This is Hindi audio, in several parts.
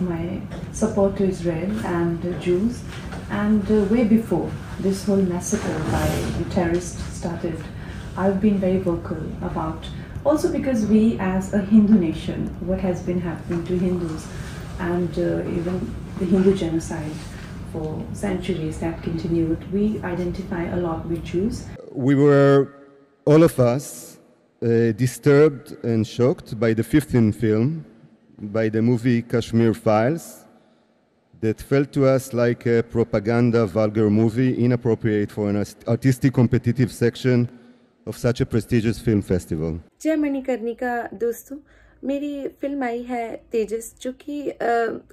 my support to Israel and Jews. And uh, way before this whole massacre by the terrorists started, I've been very vocal about also because we, as a Hindu nation, what has been happening to Hindus and uh, even the Hindu genocide for centuries that continued, we identify a lot with Jews. We were, all of us, uh, disturbed and shocked by the 15th film by the movie Kashmir Files that felt to us like a propaganda vulgar movie inappropriate for an artistic competitive section of such a prestigious film festival. जय मणिकर्णिका dosto. मेरी फिल्म आई है तेजस जो कि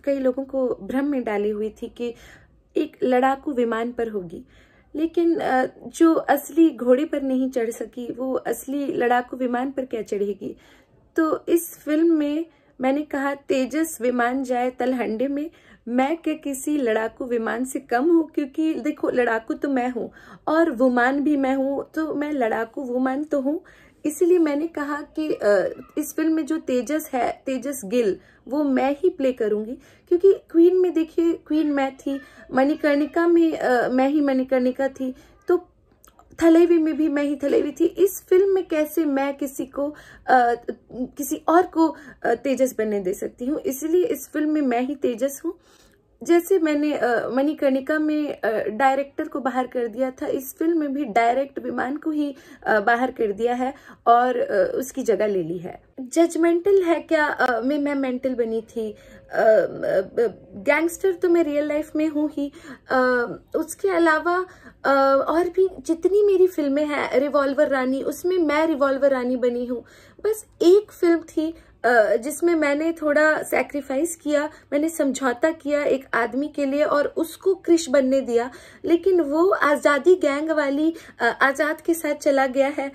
कई लोगों को भ्रम में डाली हुई थी कि एक लड़ाकू विमान पर होगी लेकिन जो असली घोड़े पर नहीं चढ़ सकी वो असली लड़ाकू विमान पर क्या चढ़ेगी तो इस फिल्म में मैंने कहा तेजस विमान जाए तलहंडे में मैं के किसी लड़ाकू विमान से कम हूँ क्योंकि देखो लड़ाकू तो मैं हूँ और वुमान भी मैं हूँ तो मैं लड़ाकू वुमान तो हूँ इसलिए मैंने कहा कि इस फिल्म में जो तेजस है तेजस गिल वो मैं ही प्ले करूंगी क्योंकि क्वीन में देखिए क्वीन मैं थी मणिकर्णिका में मैं ही मणिकर्णिका थी थलेवी में भी मैं ही थलेवी थी इस फिल्म में कैसे मैं किसी को आ, किसी और को तेजस बनने दे सकती हूँ इसलिए इस फिल्म में मैं ही तेजस हूँ जैसे मैंने मणिकर्णिका में डायरेक्टर को बाहर कर दिया था इस फिल्म में भी डायरेक्ट विमान को ही बाहर कर दिया है और उसकी जगह ले ली है जजमेंटल है क्या मैं मैं मेंटल बनी थी गैंगस्टर तो मैं रियल लाइफ में हूँ ही उसके अलावा और भी जितनी मेरी फिल्में हैं रिवॉल्वर रानी उसमें मैं रिवॉल्वर रानी बनी हूँ बस एक फिल्म थी जिसमें मैंने थोड़ा सेक्रीफाइस किया मैंने समझौता किया एक आदमी के लिए और उसको क्रिश बनने दिया लेकिन वो आज़ादी गैंग वाली आज़ाद के साथ चला गया है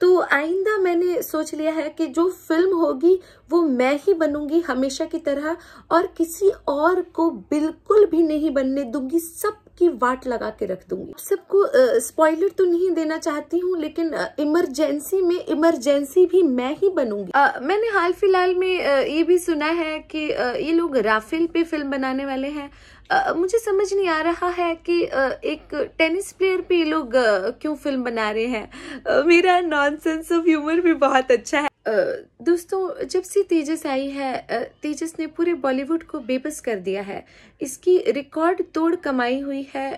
तो आइंदा मैंने सोच लिया है कि जो फिल्म होगी वो मैं ही बनूंगी हमेशा की तरह और किसी और को बिल्कुल भी नहीं बनने दूंगी सब की वाट लगा के रख दूंगी सबको स्पॉइलर तो नहीं देना चाहती हूँ लेकिन इमरजेंसी में इमरजेंसी भी मैं ही बनूंगी आ, मैंने हाल फिलहाल में ये भी सुना है कि ये लोग राफेल पे फिल्म बनाने वाले हैं मुझे समझ नहीं आ रहा है कि एक टेनिस प्लेयर पे ये लोग क्यों फिल्म बना रहे हैं मेरा नॉन सेंस ऑफ ह्यूमर भी बहुत अच्छा है दोस्तों जब से तेजस आई है तेजस ने पूरे बॉलीवुड को बेबस कर दिया है इसकी रिकॉर्ड तोड़ कमाई हुई है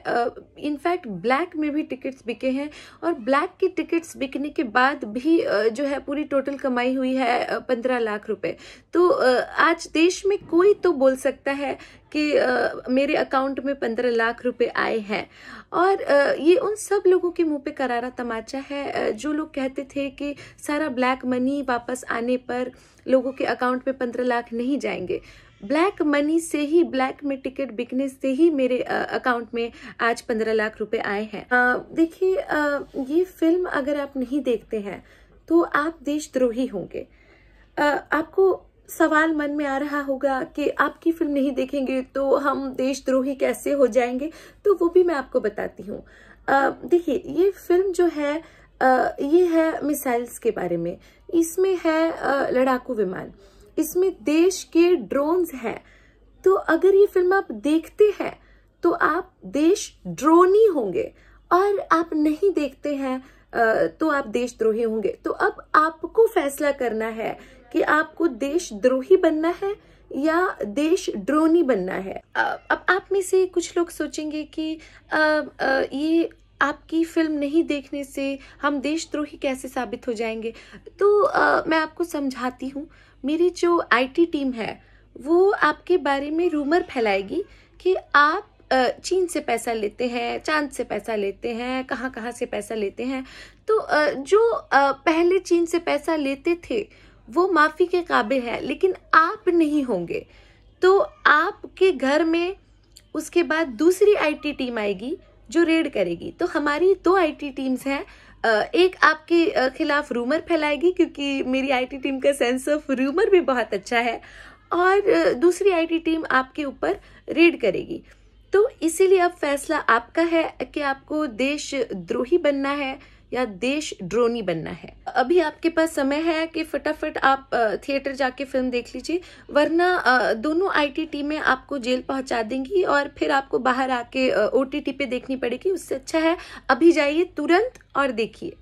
इनफैक्ट ब्लैक में भी टिकट्स बिके हैं और ब्लैक की टिकट्स बिकने के बाद भी जो है पूरी टोटल कमाई हुई है पंद्रह लाख रुपए तो आज देश में कोई तो बोल सकता है कि आ, मेरे अकाउंट में पंद्रह लाख रुपए आए हैं और आ, ये उन सब लोगों के मुंह पे करारा तमाचा है जो लोग कहते थे कि सारा ब्लैक मनी वापस आने पर लोगों के अकाउंट में पंद्रह लाख नहीं जाएंगे ब्लैक मनी से ही ब्लैक में टिकट बिकने से ही मेरे अकाउंट में आज पंद्रह लाख रुपए आए हैं देखिए ये फिल्म अगर आप नहीं देखते हैं तो आप देशद्रोही होंगे आ, आपको सवाल मन में आ रहा होगा कि आपकी फिल्म नहीं देखेंगे तो हम देशद्रोही कैसे हो जाएंगे तो वो भी मैं आपको बताती हूँ देखिए ये फिल्म जो है आ, ये है मिसाइल्स के बारे में इसमें है आ, लड़ाकू विमान इसमें देश के ड्रोन्स हैं तो अगर ये फिल्म आप देखते हैं तो आप देश ड्रोनी होंगे और आप नहीं देखते हैं तो आप देशद्रोही होंगे तो अब आपको फैसला करना है कि आपको देश द्रोही बनना है या देश ड्रोनी बनना है अब आप में से कुछ लोग सोचेंगे कि ये आपकी फिल्म नहीं देखने से हम देशद्रोही कैसे साबित हो जाएंगे तो आ, मैं आपको समझाती हूँ मेरी जो आईटी टीम है वो आपके बारे में रूमर फैलाएगी कि आप चीन से पैसा लेते हैं चांद से पैसा लेते हैं कहाँ कहाँ से पैसा लेते हैं तो जो पहले चीन से पैसा लेते थे वो माफ़ी के काबिल है लेकिन आप नहीं होंगे तो आपके घर में उसके बाद दूसरी आईटी टीम आएगी जो रेड करेगी तो हमारी दो आईटी टीम्स हैं एक आपके खिलाफ रूमर फैलाएगी क्योंकि मेरी आईटी टीम का सेंस ऑफ रूमर भी बहुत अच्छा है और दूसरी आईटी टीम आपके ऊपर रेड करेगी तो इसीलिए अब फैसला आपका है कि आपको देश द्रोही बनना है या देश ड्रोनी बनना है अभी आपके पास समय है कि फटाफट आप थिएटर जाके फिल्म देख लीजिए वरना दोनों आईटी टीमें आपको जेल पहुंचा देंगी और फिर आपको बाहर आके ओटीटी पे देखनी पड़ेगी उससे अच्छा है अभी जाइए तुरंत और देखिए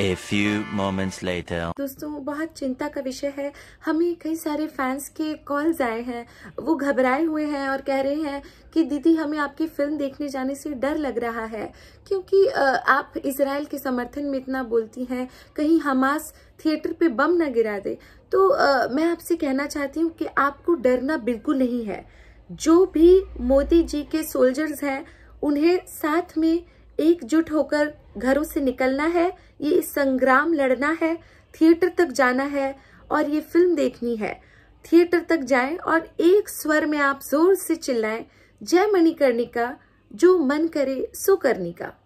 A few moments later. दोस्तों बहुत चिंता का विषय है हमें कई सारे फैंस के कॉल्स आए हैं वो घबराए हुए हैं और कह रहे हैं कि दीदी हमें आपकी फिल्म देखने जाने से डर लग रहा है क्योंकि आप इसराइल के समर्थन में इतना बोलती हैं कहीं हमास थिएटर पे बम ना गिरा दे तो आ, मैं आपसे कहना चाहती हूँ कि आपको डरना बिल्कुल नहीं है जो भी मोदी जी के सोल्जर्स हैं उन्हें साथ में एकजुट होकर घरों से निकलना है ये संग्राम लड़ना है थिएटर तक जाना है और ये फिल्म देखनी है थिएटर तक जाएं और एक स्वर में आप जोर से चिल्लाएं जय मणिकर्णिका का जो मन करे सो करने का